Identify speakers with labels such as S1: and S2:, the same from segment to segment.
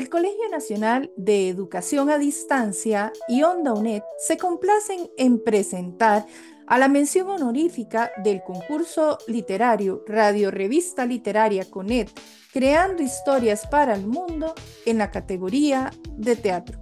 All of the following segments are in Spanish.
S1: El Colegio Nacional de Educación a Distancia y Onda UNED se complacen en presentar a la mención honorífica del concurso literario Radio Revista Literaria CONET, Creando Historias para el Mundo en la categoría de teatro.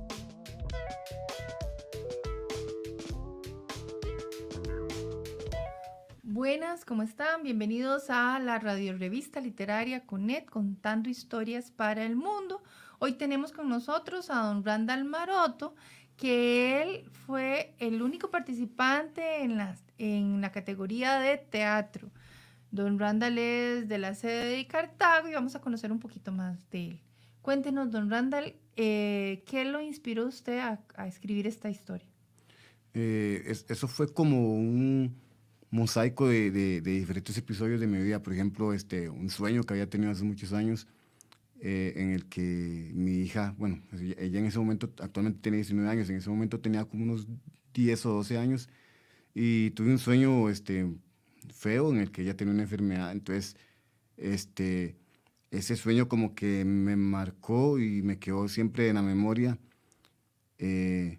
S1: Buenas, ¿cómo están? Bienvenidos a la Radio Revista Literaria CONET, contando historias para el mundo Hoy tenemos con nosotros a don Randall Maroto, que él fue el único participante en la, en la categoría de teatro. Don Randall es de la sede de Cartago y vamos a conocer un poquito más de él. Cuéntenos, don Randall, eh, ¿qué lo inspiró usted a, escribir esta historia?
S2: Eh, eso fue como un mosaico de, de, diferentes episodios de mi vida. Por ejemplo, este, un sueño que había tenido hace muchos años eh, en el que mi hija, bueno, pues, ella en ese momento actualmente tiene 19 años, en ese momento tenía como unos 10 o 12 años y tuve un sueño este, feo en el que ella tenía una enfermedad, entonces este, ese sueño como que me marcó y me quedó siempre en la memoria. Eh,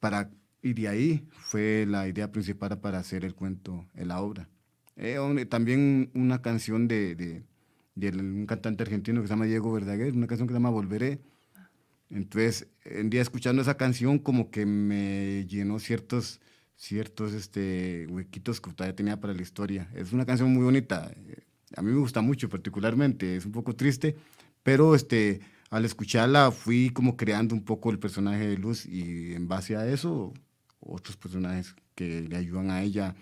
S2: para, y de ahí fue la idea principal para hacer el cuento, la obra. Eh, también una canción de, de un cantante argentino que se llama Diego Verdaguer, una canción que se llama Volveré. Entonces, en día escuchando esa canción como que me llenó ciertos ciertos este, huequitos que todavía tenía para la historia. Es una canción muy bonita. Eh, a mí me gusta mucho particularmente, es un poco triste, pero este al escucharla fui como creando un poco el personaje de Luz y en base a eso otros personajes que le ayudan a ella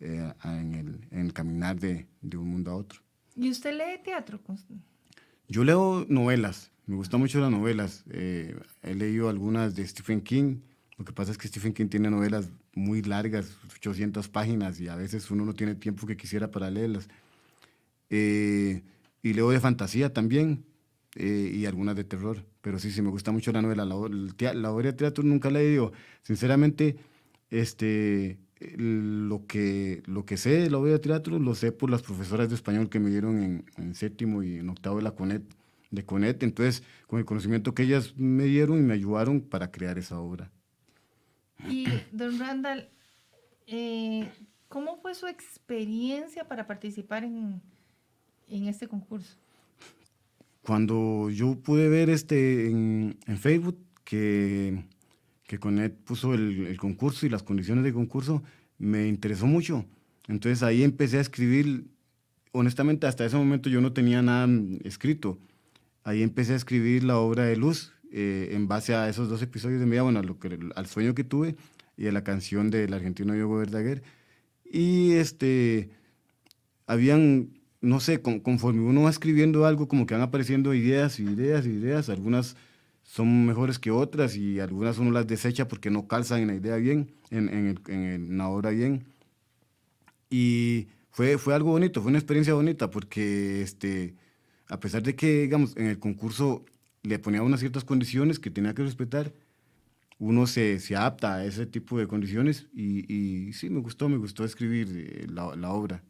S2: eh, en, el, en, caminar de, de un mundo a otro.
S1: ¿Y usted lee teatro?
S2: Yo leo novelas, me gustan mucho las novelas. Eh, he leído algunas de Stephen King. Lo que pasa es que Stephen King tiene novelas muy largas, 800 páginas, y a veces uno no tiene tiempo que quisiera para leerlas. Eh, y leo de fantasía también, eh, y algunas de terror. Pero sí, sí, me gusta mucho la novela. La, la obra de teatro nunca la he leído. Sinceramente, este, lo que, lo que sé de la obra de teatro lo sé por las profesoras de español que me dieron en, séptimo y en octavo de la CONET, de CONET. Entonces, con el conocimiento que ellas me dieron y me ayudaron para crear esa obra.
S1: Y, don Randall, eh, ¿cómo fue su experiencia para participar en, en, este concurso?
S2: Cuando yo pude ver este en Facebook que que Conet puso el, concurso y las condiciones de concurso, me interesó mucho. Entonces ahí empecé a escribir, honestamente hasta ese momento yo no tenía nada escrito. Ahí empecé a escribir la obra de Luz eh, en base a esos dos episodios de media bueno, lo que, al sueño que tuve y a la canción del argentino Yogo Verdaguer. Y este, habían, no sé, conforme uno va escribiendo algo, como que van apareciendo ideas y ideas y ideas, algunas son mejores que otras y algunas uno las desecha porque no calzan en la idea bien, en, en, en, la obra bien. Y fue, fue algo bonito, fue una experiencia bonita porque este, a pesar de que, digamos, en el concurso le ponía unas ciertas condiciones que tenía que respetar, uno se, se adapta a ese tipo de condiciones y, y sí, me gustó, me gustó escribir eh, la, la obra.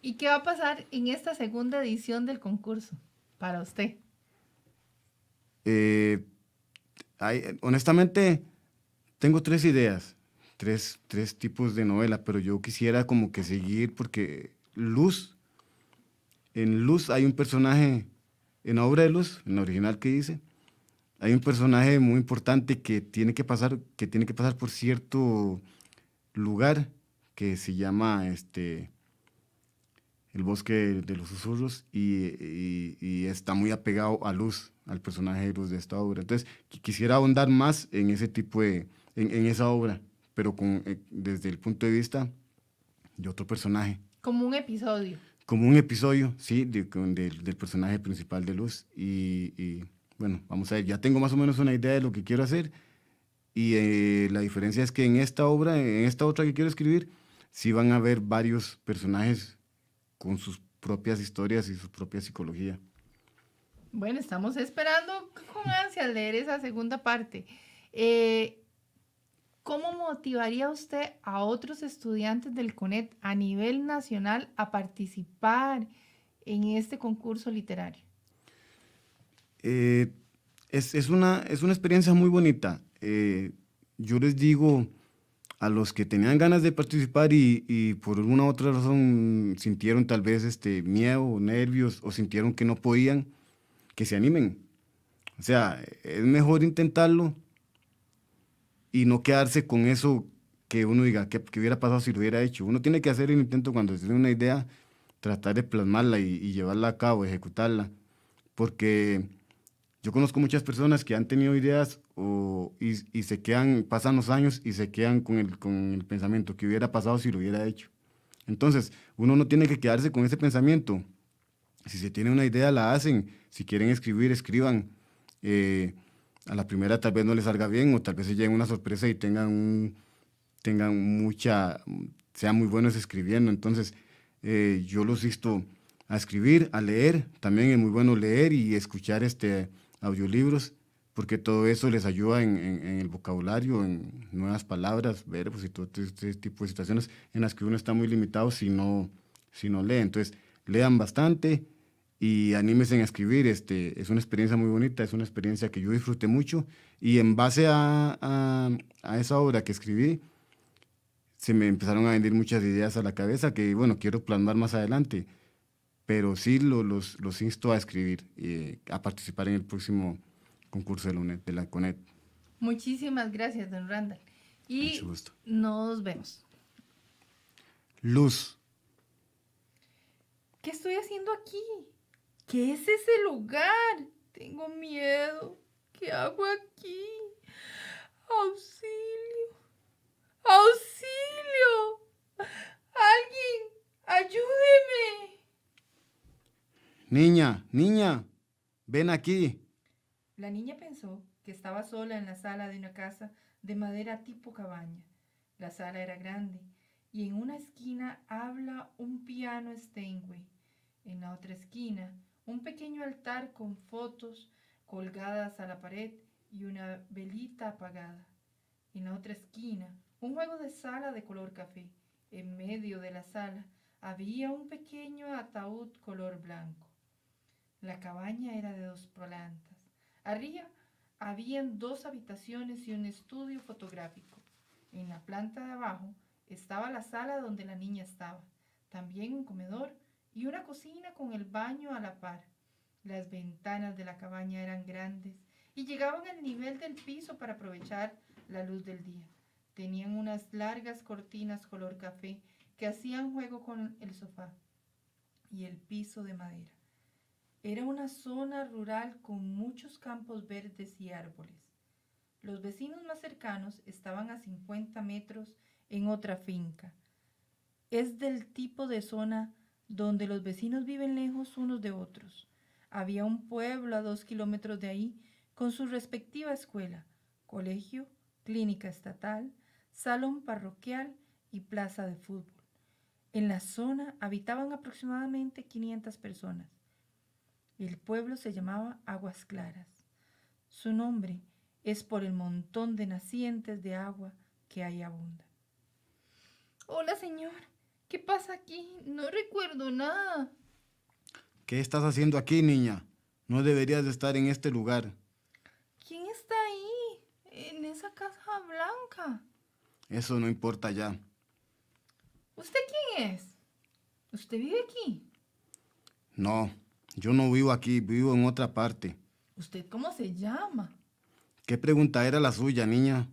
S1: ¿Y qué va a pasar en esta segunda edición del concurso para usted?
S2: Eh, honestamente, tengo tres ideas, tres, tipos de novela, pero yo quisiera como que seguir porque Luz, en Luz hay un personaje, en la obra de Luz, en la original que dice, hay un personaje muy importante que tiene que pasar, que tiene que pasar por cierto lugar que se llama este, el bosque de los susurros y está muy apegado a Luz al personaje de luz de esta obra. Entonces, quisiera ahondar más en ese tipo de, en, esa obra, pero con, eh, desde el punto de vista de otro personaje.
S1: Como un episodio.
S2: Como un episodio, sí, de, del personaje principal de Luz. Y, bueno, vamos a ver, ya tengo más o menos una idea de lo que quiero hacer. Y eh, la diferencia es que en esta obra, en esta otra que quiero escribir, sí van a haber varios personajes con sus propias historias y su propia psicología.
S1: Bueno, estamos esperando con ansia leer esa segunda parte. Eh, ¿Cómo motivaría usted a otros estudiantes del CONET a nivel nacional a participar en este concurso literario?
S2: Eh, es, una, es, una, experiencia muy bonita. Eh, yo les digo a los que tenían ganas de participar y, y por alguna otra razón sintieron tal vez este miedo, nervios o sintieron que no podían, que se animen. O sea, es mejor intentarlo y no quedarse con eso que uno diga que, hubiera pasado si lo hubiera hecho. Uno tiene que hacer el intento cuando tiene una idea, tratar de plasmarla y, llevarla a cabo, ejecutarla. Porque yo conozco muchas personas que han tenido ideas y, y, se quedan, pasan los años y se quedan con con el pensamiento que hubiera pasado si lo hubiera hecho. Entonces, uno no tiene que quedarse con ese pensamiento. Si se tiene una idea, la hacen. Si quieren escribir, escriban. Eh, a la primera tal vez no les salga bien o tal vez se lleven una sorpresa y tengan, un, tengan mucha, sean muy buenos escribiendo. Entonces, eh, yo los insto a escribir, a leer. También es muy bueno leer y escuchar este audiolibros porque todo eso les ayuda en, el vocabulario, en nuevas palabras, verbos y todo este, este tipo de situaciones en las que uno está muy limitado si no, si no lee. Entonces, lean bastante, y anímese en escribir. Este, es una experiencia muy bonita, es una experiencia que yo disfruté mucho y en base a, esa obra que escribí, se me empezaron a venir muchas ideas a la cabeza que, bueno, quiero plasmar más adelante, pero sí los, los, insto a escribir, Y a participar en el próximo concurso de la, CONET.
S1: Muchísimas gracias, don Randall. Y nos vemos. Luz. ¿Qué estoy haciendo aquí? ¿Qué es ese lugar? Tengo miedo. ¿Qué hago aquí? Auxilio. Auxilio. Alguien, ayúdeme.
S2: Niña, niña, ven aquí.
S1: La niña pensó que estaba sola en la sala de una casa de madera tipo cabaña. La sala era grande y en una esquina habla un piano Steinway. En la otra esquina un pequeño altar con fotos colgadas a la pared y una velita apagada. En la otra esquina, un juego de sala de color café. En medio de la sala había un pequeño ataúd color blanco. La cabaña era de dos plantas. Arriba habían dos habitaciones y un estudio fotográfico. En la planta de abajo estaba la sala donde la niña estaba, también un comedor y una cocina con el baño a la par. Las ventanas de la cabaña eran grandes y llegaban al nivel del piso para aprovechar la luz del día. Tenían unas largas cortinas color café que hacían juego con el sofá y el piso de madera. Era una zona rural con muchos campos verdes y árboles. Los vecinos más cercanos estaban a 50 metros en otra finca. Es del tipo de zona donde los vecinos viven lejos unos de otros. Había un pueblo a dos kilómetros de ahí con su respectiva escuela, colegio, clínica estatal, salón parroquial y plaza de fútbol. En la zona habitaban aproximadamente 500 personas. El pueblo se llamaba Aguas Claras. Su nombre es por el montón de nacientes de agua que ahí abunda. Hola, señor, ¿Qué pasa aquí? No recuerdo nada.
S2: ¿Qué estás haciendo aquí, niña? No deberías de estar en este lugar.
S1: ¿Quién está ahí? En esa casa blanca.
S2: Eso no importa ya.
S1: ¿Usted quién es? ¿Usted vive aquí?
S2: No, yo no vivo aquí, vivo en otra parte.
S1: ¿Usted cómo se llama?
S2: ¿Qué pregunta era la suya, niña?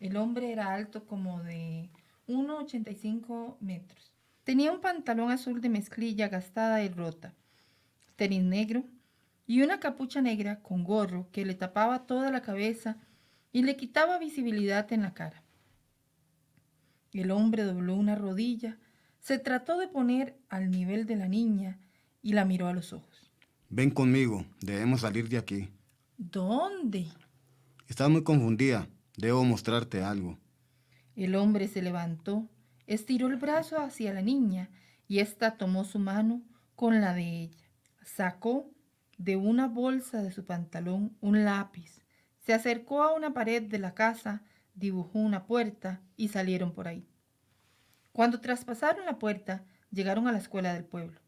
S1: El hombre era alto como de 1,85 metros. Tenía un pantalón azul de mezclilla gastada y rota, tenis negro y una capucha negra con gorro que le tapaba toda la cabeza y le quitaba visibilidad en la cara. El hombre dobló una rodilla, se trató de poner al nivel de la niña y la miró a los ojos.
S2: Ven conmigo, debemos salir de aquí.
S1: ¿Dónde?
S2: Estás muy confundida, debo mostrarte algo.
S1: El hombre se levantó, estiró el brazo hacia la niña y ésta tomó su mano con la de ella. Sacó de una bolsa de su pantalón un lápiz, se acercó a una pared de la casa, dibujó una puerta y salieron por ahí. Cuando traspasaron la puerta, llegaron a la escuela del pueblo.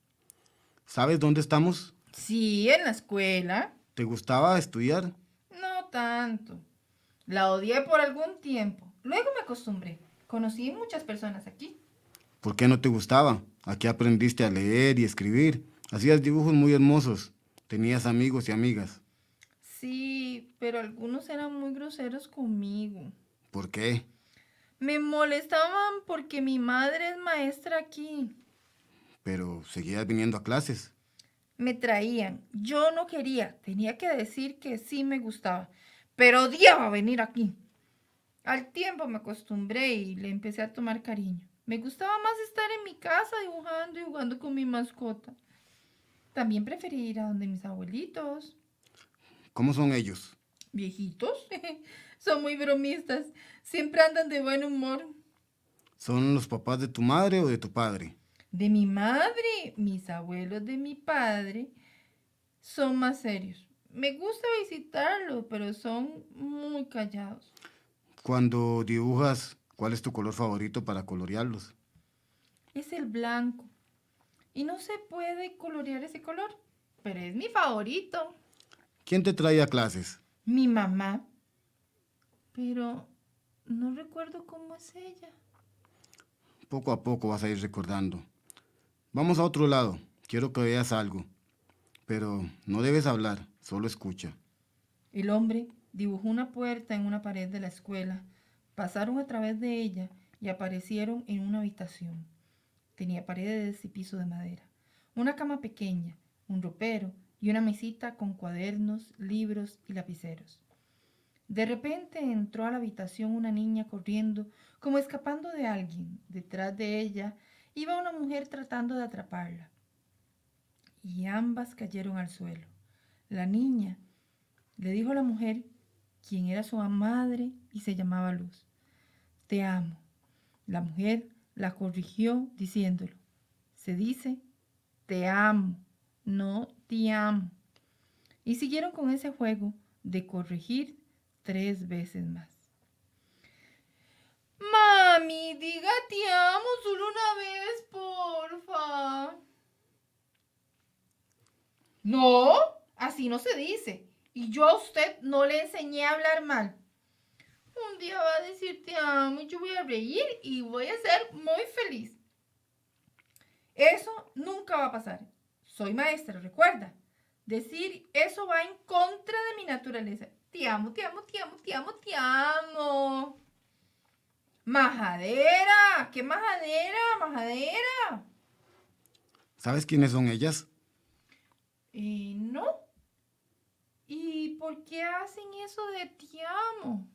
S2: ¿Sabes dónde estamos?
S1: Sí, en la escuela.
S2: ¿Te gustaba estudiar?
S1: No tanto. La odié por algún tiempo, Luego me acostumbré. Conocí muchas personas aquí.
S2: ¿Por qué no te gustaba? Aquí aprendiste a leer y escribir. Hacías dibujos muy hermosos. Tenías amigos y amigas.
S1: Sí, pero algunos eran muy groseros conmigo. ¿Por qué? Me molestaban porque mi madre es maestra aquí.
S2: Pero seguías viniendo a clases.
S1: Me traían. Yo no quería. Tenía que decir que sí me gustaba. Pero odiaba venir aquí. Al tiempo me acostumbré y le empecé a tomar cariño. Me gustaba más estar en mi casa dibujando y jugando con mi mascota. También preferí ir a donde mis abuelitos.
S2: ¿Cómo son ellos?
S1: Viejitos. son muy bromistas. Siempre andan de buen humor.
S2: ¿Son los papás de tu madre o de tu
S1: padre? De mi madre. Mis abuelos de mi padre son más serios. Me gusta visitarlos, pero son muy callados.
S2: Cuando dibujas, ¿cuál es tu color favorito para colorearlos?
S1: Es el blanco. Y no se puede colorear ese color, pero es mi favorito.
S2: ¿Quién te trae a clases?
S1: Mi mamá. Pero no recuerdo cómo es ella.
S2: Poco a poco vas a ir recordando. Vamos a otro lado. Quiero que veas algo. Pero no debes hablar, solo escucha.
S1: ¿El hombre? Dibujó una puerta en una pared de la escuela. Pasaron a través de ella y aparecieron en una habitación. Tenía paredes y piso de madera, una cama pequeña, un ropero y una mesita con cuadernos, libros y lapiceros. De repente entró a la habitación una niña corriendo, como escapando de alguien. Detrás de ella iba una mujer tratando de atraparla. Y ambas cayeron al suelo. La niña le dijo a la mujer quien era su madre y se llamaba Luz. Te amo. La mujer la corrigió diciéndolo. Se dice, te amo, no te amo. Y siguieron con ese juego de corregir tres veces más. Mami, diga te amo solo una vez, porfa. No, así no se dice. Y yo a usted no le enseñé a hablar mal. Un día va a decir te amo y yo voy a reír y voy a ser muy feliz. Eso nunca va a pasar. Soy maestra, recuerda. Decir eso va en contra de mi naturaleza. Te amo, te amo, te amo, te amo, te amo. Majadera, qué majadera, majadera.
S2: ¿Sabes quiénes son ellas?
S1: Y eh, no. ¿Y por qué hacen eso de ti amo?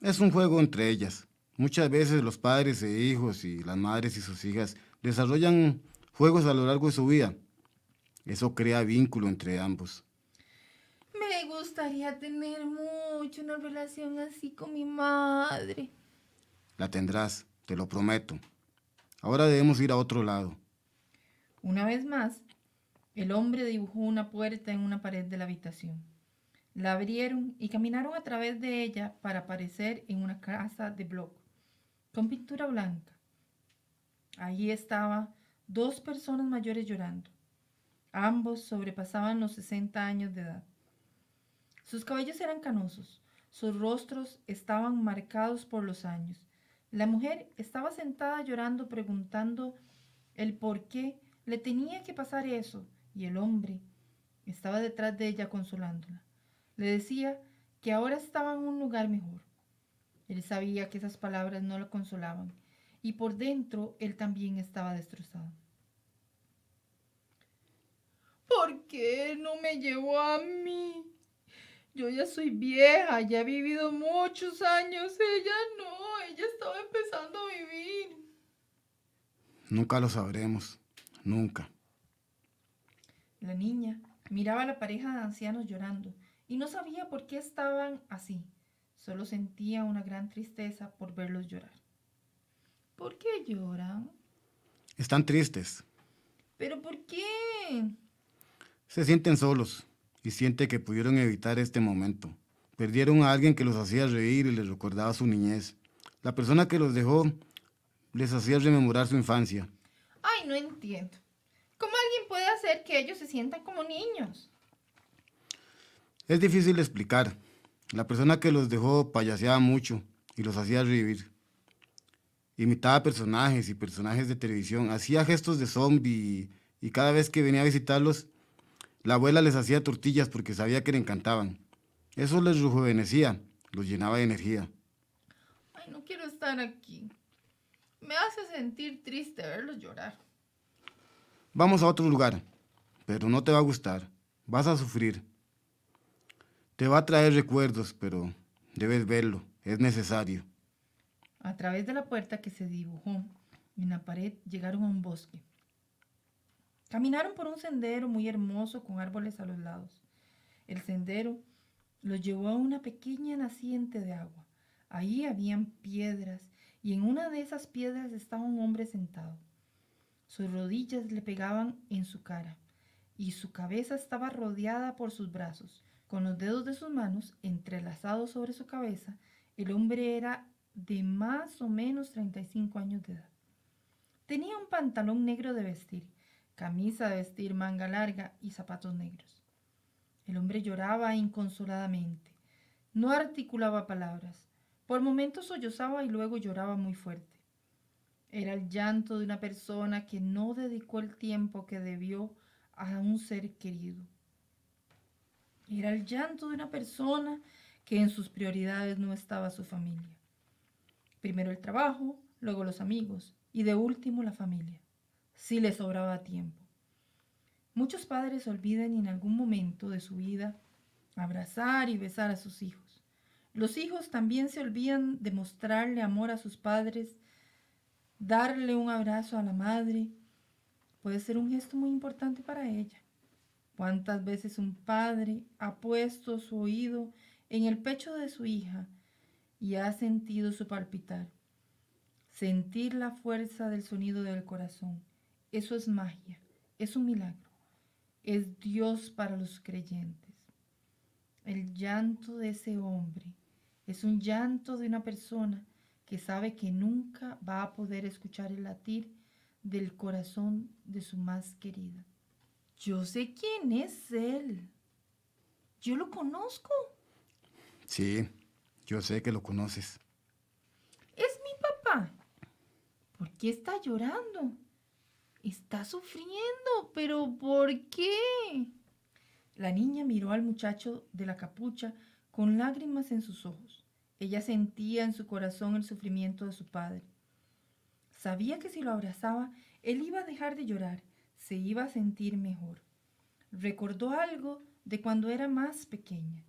S2: Es un juego entre ellas. Muchas veces los padres e hijos y las madres y sus hijas desarrollan juegos a lo largo de su vida. Eso crea vínculo entre ambos.
S1: Me gustaría tener mucho una relación así con mi madre.
S2: La tendrás, te lo prometo. Ahora debemos ir a otro lado.
S1: Una vez más, el hombre dibujó una puerta en una pared de la habitación. La abrieron y caminaron a través de ella para aparecer en una casa de bloc, con pintura blanca. Allí estaban dos personas mayores llorando. Ambos sobrepasaban los 60 años de edad. Sus cabellos eran canosos, sus rostros estaban marcados por los años. La mujer estaba sentada llorando preguntando el por qué le tenía que pasar eso y el hombre estaba detrás de ella consolándola. Le decía que ahora estaba en un lugar mejor. Él sabía que esas palabras no lo consolaban y por dentro él también estaba destrozado. ¿Por qué no me llevó a mí? Yo ya soy vieja, ya he vivido muchos años. Ella no, ella estaba empezando a vivir.
S2: Nunca lo sabremos, nunca.
S1: La niña miraba a la pareja de ancianos llorando y no sabía por qué estaban así. Solo sentía una gran tristeza por verlos llorar. ¿Por qué lloran?
S2: Están tristes.
S1: ¿Pero por qué?
S2: Se sienten solos y siente que pudieron evitar este momento. Perdieron a alguien que los hacía reír y les recordaba su niñez. La persona que los dejó les hacía rememorar su infancia.
S1: Ay, no entiendo que ellos se sientan como niños.
S2: Es difícil explicar. La persona que los dejó payaseaba mucho y los hacía revivir Imitaba personajes y personajes de televisión, hacía gestos de zombie y cada vez que venía a visitarlos, la abuela les hacía tortillas porque sabía que le encantaban. Eso les rejuvenecía, los llenaba de energía.
S1: Ay, no quiero estar aquí. Me hace sentir triste verlos llorar.
S2: Vamos a otro lugar pero no te va a gustar. Vas a sufrir. Te va a traer recuerdos, pero debes verlo. Es necesario.
S1: A través de la puerta que se dibujó en la pared llegaron a un bosque. Caminaron por un sendero muy hermoso con árboles a los lados. El sendero los llevó a una pequeña naciente de agua. Ahí habían piedras y en una de esas piedras estaba un hombre sentado. Sus rodillas le pegaban en su cara y su cabeza estaba rodeada por sus brazos. Con los dedos de sus manos entrelazados sobre su cabeza, el hombre era de más o menos 35 años de edad. Tenía un pantalón negro de vestir, camisa de vestir manga larga y zapatos negros. El hombre lloraba inconsoladamente. No articulaba palabras. Por momentos sollozaba y luego lloraba muy fuerte. Era el llanto de una persona que no dedicó el tiempo que debió a un ser querido. Era el llanto de una persona que en sus prioridades no estaba su familia. Primero el trabajo, luego los amigos y de último la familia, si le sobraba tiempo. Muchos padres olvidan en algún momento de su vida abrazar y besar a sus hijos. Los hijos también se olvidan de mostrarle amor a sus padres, darle un abrazo a la madre puede ser un gesto muy importante para ella. ¿Cuántas veces un padre ha puesto su oído en el pecho de su hija y ha sentido su palpitar? Sentir la fuerza del sonido del corazón. Eso es magia, es un milagro, es Dios para los creyentes. El llanto de ese hombre es un llanto de una persona que sabe que nunca va a poder escuchar el latir del corazón de su más querida. Yo sé quién es él. Yo lo conozco.
S2: Sí, yo sé que lo
S1: conoces. Es mi papá. ¿Por qué está llorando? Está sufriendo, pero ¿por qué? La niña miró al muchacho de la capucha con lágrimas en sus ojos. Ella sentía en su corazón el sufrimiento de su padre. Sabía que si lo abrazaba, él iba a dejar de llorar, se iba a sentir mejor. Recordó algo de cuando era más pequeña.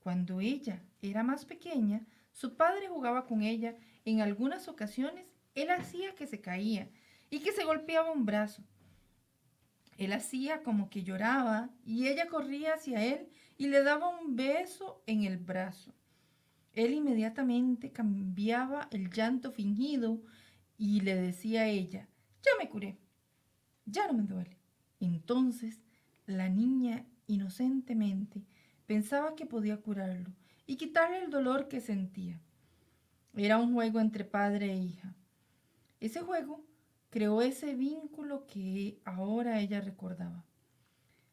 S1: Cuando ella era más pequeña, su padre jugaba con ella. En algunas ocasiones, él hacía que se caía y que se golpeaba un brazo. Él hacía como que lloraba y ella corría hacia él y le daba un beso en el brazo. Él inmediatamente cambiaba el llanto fingido y le decía a ella, ya me curé, ya no me duele. Entonces la niña inocentemente pensaba que podía curarlo y quitarle el dolor que sentía. Era un juego entre padre e hija. Ese juego creó ese vínculo que ahora ella recordaba.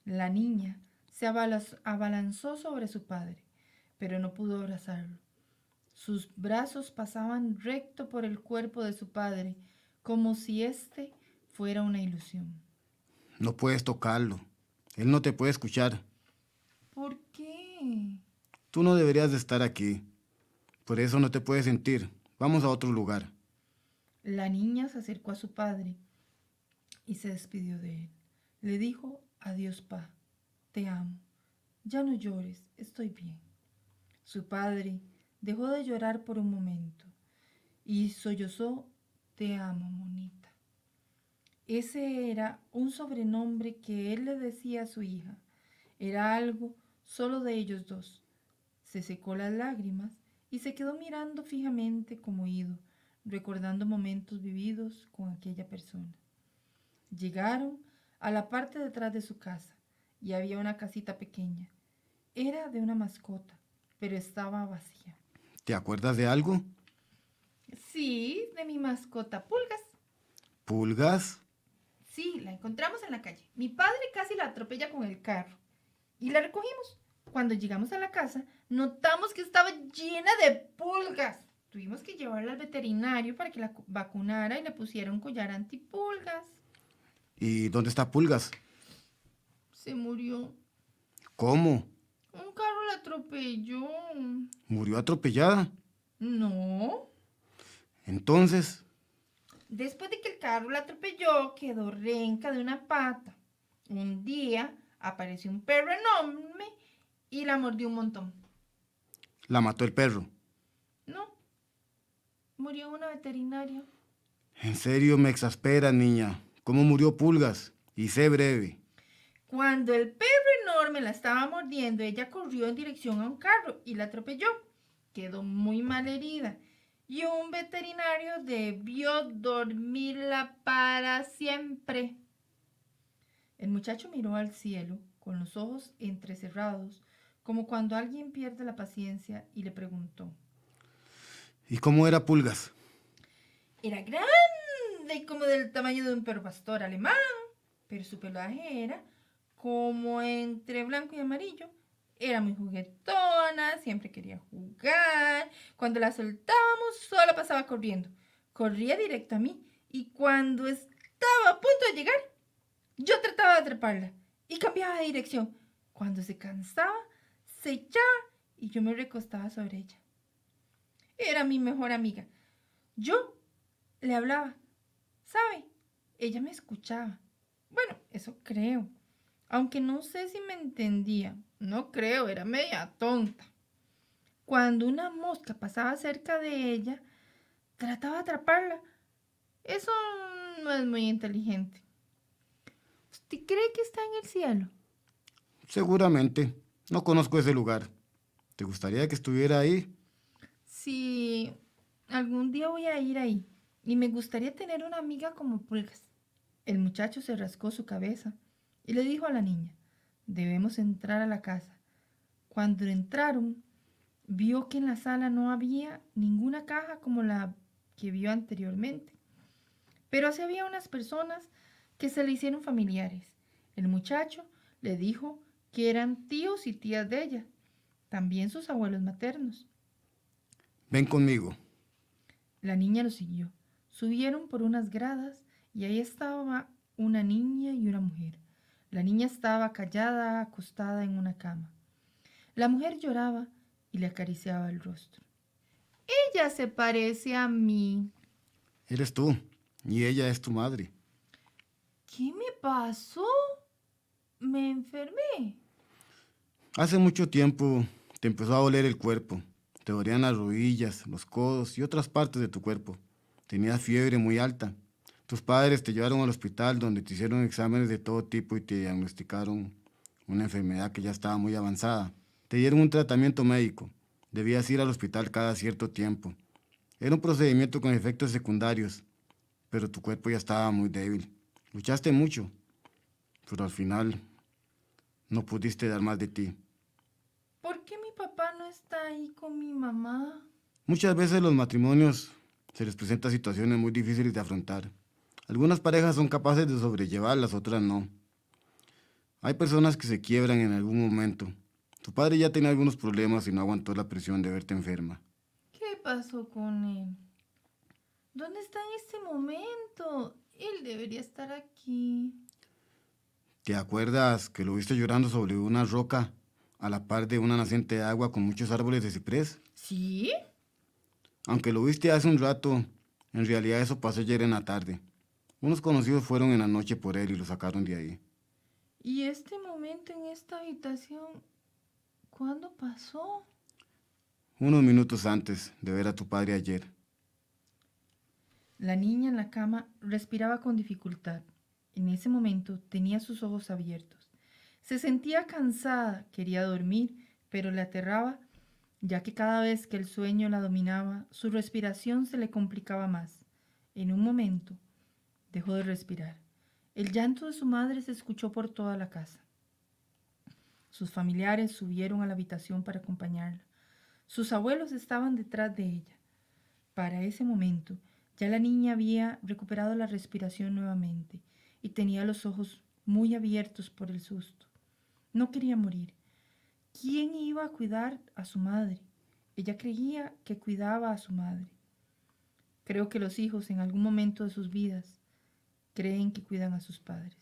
S1: La niña se abalanzó sobre su padre, pero no pudo abrazarlo. Sus brazos pasaban recto por el cuerpo de su padre, como si éste fuera una ilusión.
S2: No puedes tocarlo. Él no te puede escuchar.
S1: ¿Por qué?
S2: Tú no deberías de estar aquí. Por eso no te puedes sentir. Vamos a otro lugar.
S1: La niña se acercó a su padre y se despidió de él. Le dijo, adiós, pa, te amo. Ya no llores, estoy bien. Su padre, Dejó de llorar por un momento y sollozó, Te amo, monita. Ese era un sobrenombre que él le decía a su hija. Era algo solo de ellos dos. Se secó las lágrimas y se quedó mirando fijamente como ido, recordando momentos vividos con aquella persona. Llegaron a la parte detrás de su casa y había una casita pequeña. Era de una mascota, pero estaba vacía.
S2: ¿Te acuerdas de algo?
S1: Sí, de mi mascota Pulgas.
S2: ¿Pulgas?
S1: Sí, la encontramos en la calle. Mi padre casi la atropella con el carro. Y la recogimos. Cuando llegamos a la casa, notamos que estaba llena de pulgas. Tuvimos que llevarla al veterinario para que la vacunara y le pusieron collar antipulgas.
S2: ¿Y dónde está Pulgas?
S1: Se murió. ¿Cómo? Un carro atropelló.
S2: ¿Murió atropellada?
S1: No.
S2: Entonces.
S1: Después de que el carro la atropelló, quedó renca de una pata. Un día apareció un perro enorme y la mordió un montón.
S2: ¿La mató el perro?
S1: No. Murió una veterinaria.
S2: En serio me exaspera, niña. ¿Cómo murió Pulgas? Y sé breve.
S1: Cuando el perro me la estaba mordiendo, ella corrió en dirección a un carro y la atropelló. Quedó muy mal herida. Y un veterinario debió dormirla para siempre. El muchacho miró al cielo con los ojos entrecerrados, como cuando alguien pierde la paciencia, y le preguntó.
S2: ¿Y cómo era Pulgas?
S1: Era grande y como del tamaño de un perro pastor alemán, pero su pelaje era como entre blanco y amarillo, era muy juguetona, siempre quería jugar. Cuando la soltábamos, solo pasaba corriendo. Corría directo a mí y cuando estaba a punto de llegar, yo trataba de atraparla y cambiaba de dirección. Cuando se cansaba, se echaba y yo me recostaba sobre ella. Era mi mejor amiga. Yo le hablaba, ¿sabe? Ella me escuchaba. Bueno, eso creo aunque no sé si me entendía. No creo, era media tonta. Cuando una mosca pasaba cerca de ella, trataba de atraparla. Eso no es muy inteligente. ¿Usted cree que está en el cielo?
S2: Seguramente. No conozco ese lugar. ¿Te gustaría que estuviera ahí?
S1: Sí, algún día voy a ir ahí. Y me gustaría tener una amiga como Pulgas. El muchacho se rascó su cabeza y le dijo a la niña, debemos entrar a la casa. Cuando entraron, vio que en la sala no había ninguna caja como la que vio anteriormente, pero así había unas personas que se le hicieron familiares. El muchacho le dijo que eran tíos y tías de ella, también sus abuelos maternos.
S2: Ven conmigo.
S1: La niña lo siguió. Subieron por unas gradas y ahí estaba una niña y una mujer. La niña estaba callada, acostada en una cama. La mujer lloraba y le acariciaba el rostro. Ella se parece a mí.
S2: Eres tú, y ella es tu madre.
S1: ¿Qué me pasó? Me enfermé.
S2: Hace mucho tiempo te empezó a doler el cuerpo. Te dolían las rodillas, los codos y otras partes de tu cuerpo. Tenías fiebre muy alta tus padres te llevaron al hospital donde te hicieron exámenes de todo tipo y te diagnosticaron una enfermedad que ya estaba muy avanzada. Te dieron un tratamiento médico. Debías ir al hospital cada cierto tiempo. Era un procedimiento con efectos secundarios, pero tu cuerpo ya estaba muy débil. Luchaste mucho, pero al final no pudiste dar más de ti.
S1: ¿Por qué mi papá no está ahí con mi mamá?
S2: Muchas veces los matrimonios se les presentan situaciones muy difíciles de afrontar. Algunas parejas son capaces de sobrellevar, las otras no. Hay personas que se quiebran en algún momento. Tu padre ya tenía algunos problemas y no aguantó la presión de verte enferma.
S1: ¿Qué pasó con él? ¿Dónde está en este momento? Él debería estar aquí.
S2: ¿Te acuerdas que lo viste llorando sobre una roca a la par de una naciente de agua con muchos árboles de ciprés? Sí. Aunque lo viste hace un rato, en realidad eso pasó ayer en la tarde. Unos conocidos fueron en la noche por él y lo sacaron de ahí.
S1: ¿Y este momento en esta habitación, cuándo pasó?
S2: Unos minutos antes de ver a tu padre ayer.
S1: La niña en la cama respiraba con dificultad. En ese momento tenía sus ojos abiertos. Se sentía cansada, quería dormir, pero le aterraba, ya que cada vez que el sueño la dominaba, su respiración se le complicaba más. En un momento, Dejó de respirar. El llanto de su madre se escuchó por toda la casa. Sus familiares subieron a la habitación para acompañarla. Sus abuelos estaban detrás de ella. Para ese momento, ya la niña había recuperado la respiración nuevamente y tenía los ojos muy abiertos por el susto. No quería morir. ¿Quién iba a cuidar a su madre? Ella creía que cuidaba a su madre. Creo que los hijos en algún momento de sus vidas creen que cuidan a sus padres.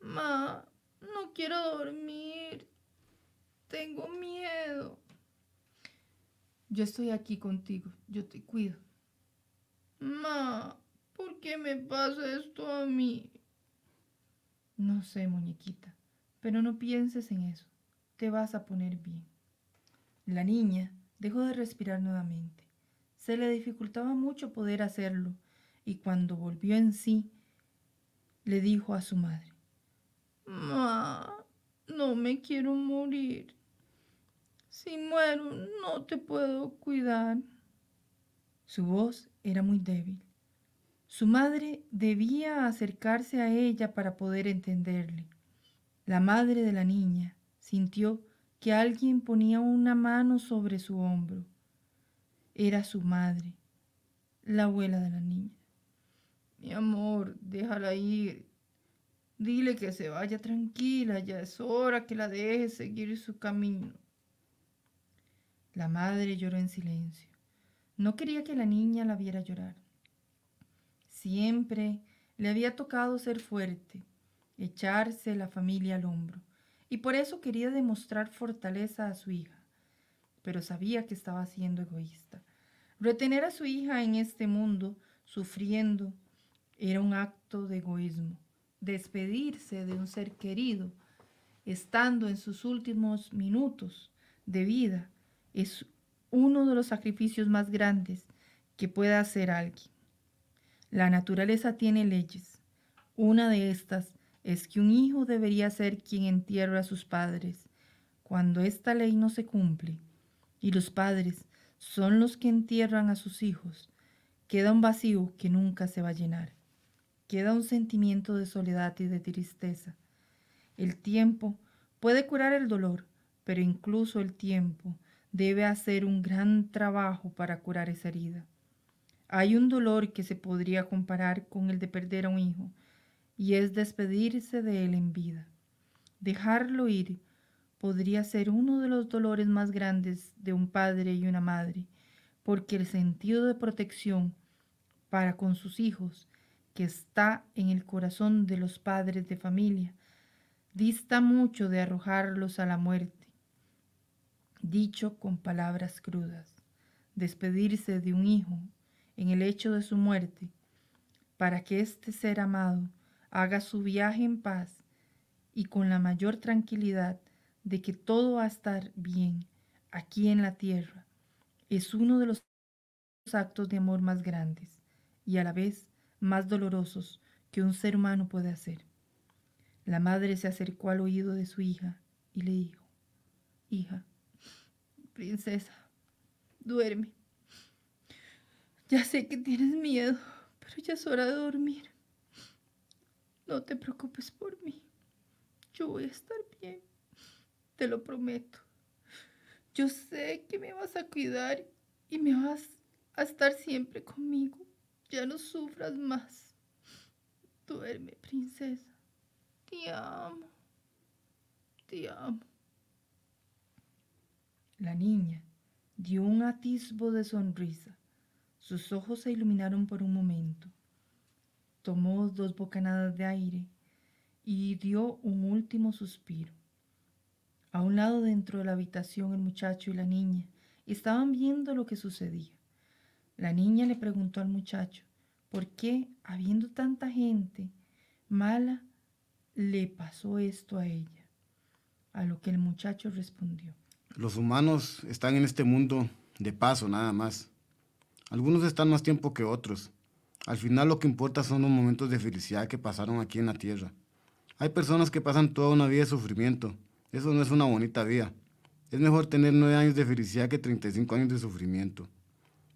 S1: Ma, no quiero dormir. Tengo miedo. Yo estoy aquí contigo, yo te cuido. Ma, ¿por qué me pasa esto a mí? No sé, muñequita, pero no pienses en eso. Te vas a poner bien. La niña dejó de respirar nuevamente. Se le dificultaba mucho poder hacerlo y cuando volvió en sí, le dijo a su madre, Ma, no me quiero morir. Si muero, no te puedo cuidar. Su voz era muy débil. Su madre debía acercarse a ella para poder entenderle. La madre de la niña sintió que alguien ponía una mano sobre su hombro. Era su madre, la abuela de la niña. Mi amor, déjala ir. Dile que se vaya tranquila, ya es hora que la deje seguir su camino. La madre lloró en silencio. No quería que la niña la viera llorar. Siempre le había tocado ser fuerte, echarse la familia al hombro, y por eso quería demostrar fortaleza a su hija. Pero sabía que estaba siendo egoísta. Retener a su hija en este mundo, sufriendo, era un acto de egoísmo. Despedirse de un ser querido, estando en sus últimos minutos de vida, es uno de los sacrificios más grandes que pueda hacer alguien. La naturaleza tiene leyes. Una de estas es que un hijo debería ser quien entierra a sus padres. Cuando esta ley no se cumple y los padres son los que entierran a sus hijos, queda un vacío que nunca se va a llenar queda un sentimiento de soledad y de tristeza. El tiempo puede curar el dolor, pero incluso el tiempo debe hacer un gran trabajo para curar esa herida. Hay un dolor que se podría comparar con el de perder a un hijo, y es despedirse de él en vida. Dejarlo ir podría ser uno de los dolores más grandes de un padre y una madre, porque el sentido de protección para con sus hijos que está en el corazón de los padres de familia dista mucho de arrojarlos a la muerte, dicho con palabras crudas. Despedirse de un hijo en el hecho de su muerte, para que este ser amado haga su viaje en paz y con la mayor tranquilidad de que todo va a estar bien aquí en la tierra, es uno de los actos de amor más grandes y a la vez más dolorosos que un ser humano puede hacer. La madre se acercó al oído de su hija y le dijo, Hija, princesa, duerme. Ya sé que tienes miedo, pero ya es hora de dormir. No te preocupes por mí. Yo voy a estar bien, te lo prometo. Yo sé que me vas a cuidar y me vas a estar siempre conmigo. Ya no sufras más. Duerme, princesa. Te amo. Te amo. La niña dio un atisbo de sonrisa. Sus ojos se iluminaron por un momento. Tomó dos bocanadas de aire y dio un último suspiro. A un lado dentro de la habitación el muchacho y la niña estaban viendo lo que sucedía. La niña le preguntó al muchacho, ¿por qué, habiendo tanta gente mala, le pasó esto a ella? A lo que el muchacho respondió.
S2: Los humanos están en este mundo de paso nada más. Algunos están más tiempo que otros. Al final lo que importa son los momentos de felicidad que pasaron aquí en la tierra. Hay personas que pasan toda una vida de sufrimiento. Eso no es una bonita vida. Es mejor tener nueve años de felicidad que 35 años de sufrimiento.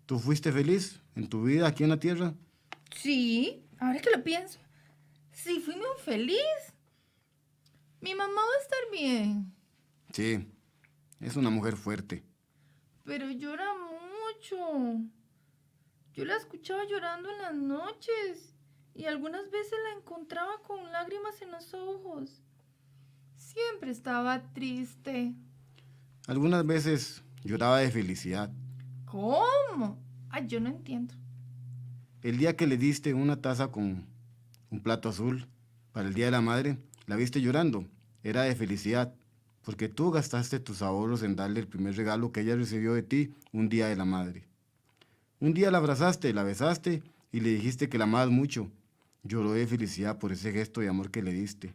S2: ¿Tú fuiste feliz en tu vida aquí en la Tierra?
S1: Sí, ahora que lo pienso. Sí, fui muy feliz. Mi mamá va a estar bien.
S2: Sí, es una mujer fuerte.
S1: Pero llora mucho. Yo la escuchaba llorando en las noches y algunas veces la encontraba con lágrimas en los ojos. Siempre estaba triste.
S2: Algunas veces lloraba de felicidad
S1: ¿Cómo? Ay, ah, yo no entiendo.
S2: El día que le diste una taza con un plato azul para el Día de la Madre, la viste llorando. Era de felicidad, porque tú gastaste tus ahorros en darle el primer regalo que ella recibió de ti un Día de la Madre. Un día la abrazaste, la besaste y le dijiste que la amabas mucho. Lloró de felicidad por ese gesto de amor que le diste.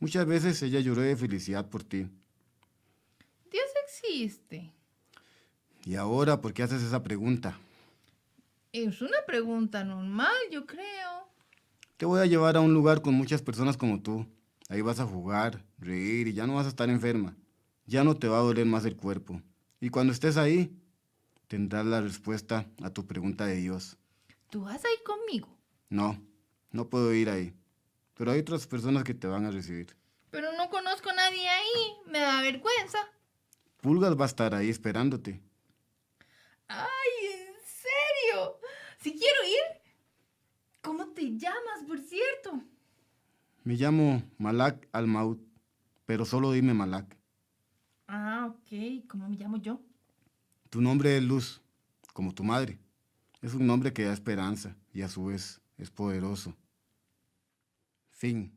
S2: Muchas veces ella lloró de felicidad por ti.
S1: Dios existe.
S2: ¿Y ahora por qué haces esa pregunta?
S1: Es una pregunta normal, yo creo.
S2: Te voy a llevar a un lugar con muchas personas como tú. Ahí vas a jugar, reír y ya no vas a estar enferma. Ya no te va a doler más el cuerpo. Y cuando estés ahí, tendrás la respuesta a tu pregunta de Dios.
S1: ¿Tú vas ahí conmigo?
S2: No, no puedo ir ahí. Pero hay otras personas que te van a recibir.
S1: Pero no conozco a nadie ahí. Me da vergüenza.
S2: Pulgas va a estar ahí esperándote.
S1: ¡Ay, en serio! Si quiero ir, ¿cómo te llamas, por cierto?
S2: Me llamo Malak Almaud, pero solo dime Malak.
S1: Ah, ok. ¿Cómo me llamo yo?
S2: Tu nombre es Luz, como tu madre. Es un nombre que da esperanza y a su vez es poderoso. Fin.